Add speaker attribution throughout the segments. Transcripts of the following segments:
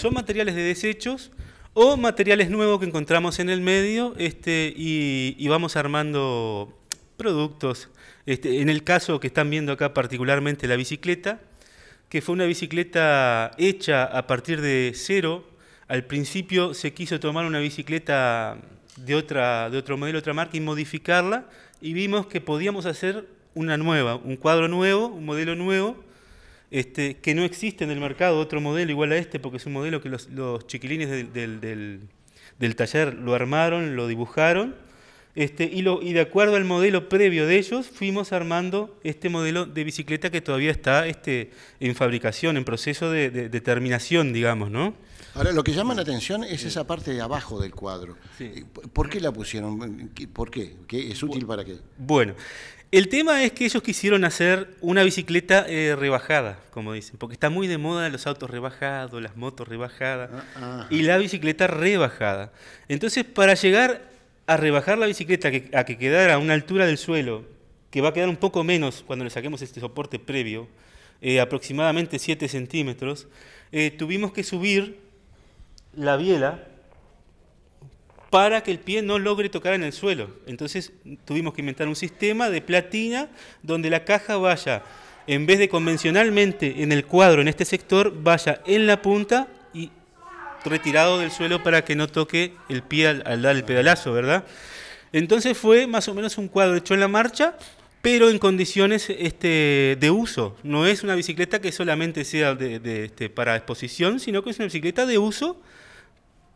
Speaker 1: Son materiales de desechos o materiales nuevos que encontramos en el medio este, y, vamos armando productos. Este, en el caso que están viendo acá particularmente la bicicleta, que fue una bicicleta hecha a partir de cero. Al principio se quiso tomar una bicicleta de, otra, de otro modelo, otra marca y modificarla y vimos que podíamos hacer una nueva, un cuadro nuevo, un modelo nuevo este, que no existe en el mercado otro modelo igual a este, porque es un modelo que los, chiquilines del, taller lo armaron, lo dibujaron, este, y, de acuerdo al modelo previo de ellos, fuimos armando este modelo de bicicleta que todavía está este, en fabricación, en proceso de, de, de terminación, digamos, ¿no? Ahora, lo que llama la atención es esa parte de abajo del cuadro. Eh, ¿Por qué la pusieron? ¿Por qué? ¿Es útil para qué? Bueno, el tema es que ellos quisieron hacer una bicicleta eh, rebajada, como dicen, porque está muy de moda los autos rebajados, las motos rebajadas ah, y la bicicleta rebajada. Entonces, para llegar a rebajar la bicicleta a que quedara a una altura del suelo, que va a quedar un poco menos cuando le saquemos este soporte previo, eh, aproximadamente 7 centímetros, tuvimos que subir la biela para que el pie no logre tocar en el suelo. Entonces tuvimos que inventar un sistema de platina donde la caja vaya, en vez de convencionalmente en el cuadro, en este sector, vaya en la punta y retirado del suelo para que no toque el pie al, al dar el pedalazo, ¿verdad? Entonces fue más o menos un cuadro hecho en la marcha pero en condiciones este, de uso. No es una bicicleta que solamente sea de, este, para exposición, sino que es una bicicleta de uso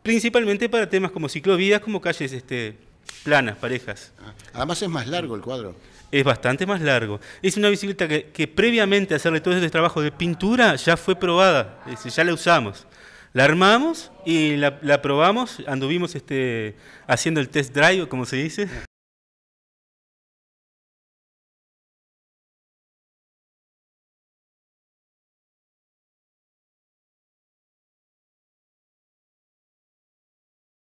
Speaker 1: principalmente para temas como ciclovías, como calles este, planas, parejas. Ah, además es más largo el cuadro. Es bastante más largo. Es una bicicleta que, previamente a hacerle todo este trabajo de pintura ya fue probada, este, ya la usamos. La armamos y la, probamos, anduvimos este, haciendo el test drive, como se dice.